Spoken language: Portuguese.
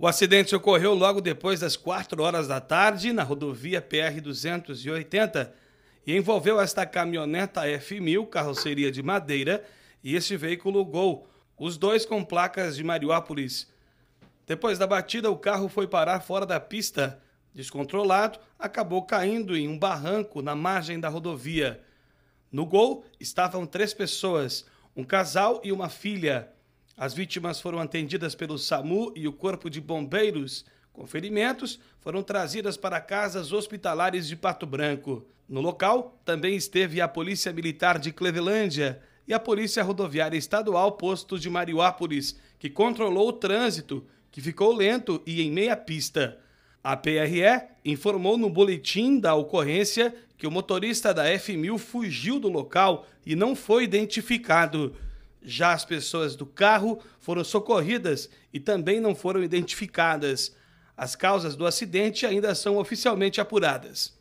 O acidente ocorreu logo depois das 4 horas da tarde na rodovia PR-280 e envolveu esta caminhoneta F1000, carroceria de madeira, e este veículo Gol, os dois com placas de Mariópolis. Depois da batida, o carro foi parar fora da pista. Descontrolado, acabou caindo em um barranco na margem da rodovia. No Gol estavam três pessoas, um casal e uma filha. As vítimas foram atendidas pelo SAMU e o Corpo de Bombeiros com ferimentos, foram trazidas para casas hospitalares de Pato Branco. No local, também esteve a Polícia Militar de Clevelândia e a Polícia Rodoviária Estadual Posto de Mariópolis, que controlou o trânsito, que ficou lento e em meia pista. A PRE informou no boletim da ocorrência que o motorista da F1000 fugiu do local e não foi identificado. Já as pessoas do carro foram socorridas e também não foram identificadas. As causas do acidente ainda são oficialmente apuradas.